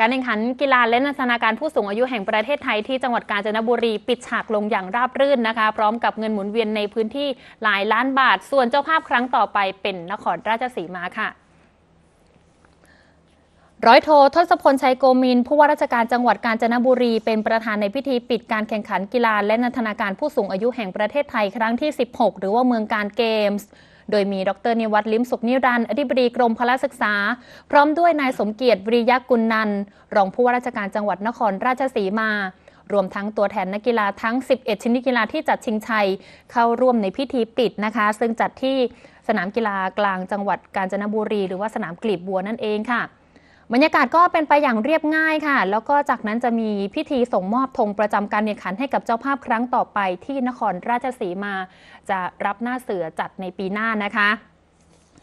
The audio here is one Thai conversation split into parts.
การแข่งขันกีฬาและนันทนาการผู้สูงอายุแห่งประเทศไทยที่จังหวัดกาญจนบุรีปิดฉากลงอย่างราบรื่นนะคะ พร้อมกับเงินหมุนเวียนในพื้นที่หลายล้านบาทส่วนเจ้าภาพครั้งต่อไปเป็นนครราชสีมาค่ะ ร้อยโททศพลชัยโกมิน ผู้ว่าราชการจังหวัดกาญจนบุรี เป็นประธานในพิธีปิดการแข่งขันกีฬาและนันทนาการผู้สูงอายุแห่งประเทศไทย ครั้งที่ 16 หรือว่าเมืองการเกมส์โดยมีดรนิวัตรลิ้มสุขนิรันดร์อธิบดีกรมพละศึกษา พร้อมด้วยนายสมเกียรติวริยกุลนันรองผู้ว่าราชการจังหวัดนครราชสีมา รวมทั้งตัวแทนนักกีฬาทั้ง 11ชนิดกีฬาที่จัดชิงชัย เข้าร่วมในพิธีปิดนะคะ ซึ่งจัดที่สนามกีฬากลางจังหวัดกาญจนบุรี หรือว่าสนามกลีบบัวนั่นเองค่ะบรรยากาศก็เป็นไปอย่างเรียบง่ายค่ะ แล้วก็จากนั้นจะมีพิธีส่งมอบธงประจำการแข่งขันให้กับเจ้าภาพครั้งต่อไปที่นครราชสีมา จะรับหน้าเสือจัดในปีหน้านะคะ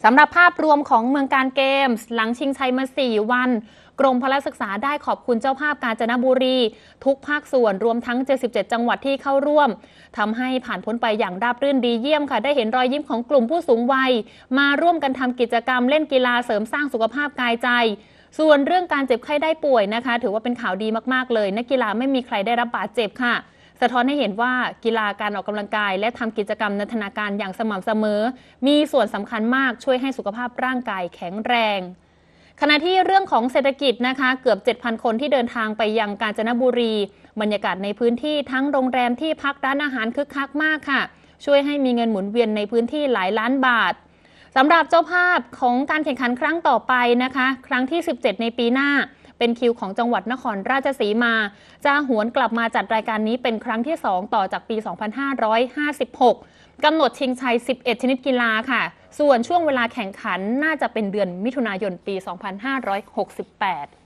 สำหรับภาพรวมของเมืองการเกมส์หลังชิงชัยมา 4 วัน กรมพลศึกษาได้ขอบคุณเจ้าภาพกาญจนบุรี ทุกภาคส่วนรวมทั้ง 77 จังหวัดที่เข้าร่วม ทำให้ผ่านพ้นไปอย่างราบรื่นดีเยี่ยมค่ะ ได้เห็นรอยยิ้มของกลุ่มผู้สูงวัย มาร่วมกันทำกิจกรรมเล่นกีฬาเสริมสร้างสุขภาพกายใจส่วนเรื่องการเจ็บไข้ได้ป่วยนะคะ ถือว่าเป็นข่าวดีมากๆ เลยนักกีฬาไม่มีใครได้รับบาดเจ็บค่ะ สะท้อนให้เห็นว่ากีฬาการออกกำลังกาย และทำกิจกรรมนันทนาการอย่างสม่ำเสมอ มีส่วนสำคัญมากช่วยให้สุขภาพร่างกายแข็งแรง ขณะที่เรื่องของเศรษฐกิจนะคะเกือบ 7,000 คนที่เดินทางไปยังกาญจนบุรี บรรยากาศในพื้นที่ทั้งโรงแรมที่พักร้านอาหารคึกคักมากค่ะช่วยให้มีเงินหมุนเวียนในพื้นที่หลายล้านบาทสำหรับเจ้าภาพของการแข่งขันครั้งต่อไปนะคะครั้งที่ 17 ในปีหน้าเป็นคิวของจังหวัดนครราชสีมา จะหวนกลับมาจัดรายการนี้เป็นครั้งที่ 2 ต่อจากปี 2556 กำหนดชิงชัย 11 ชนิดกีฬาค่ะ ส่วนช่วงเวลาแข่งขันน่าจะเป็นเดือนมิถุนายนปี 2568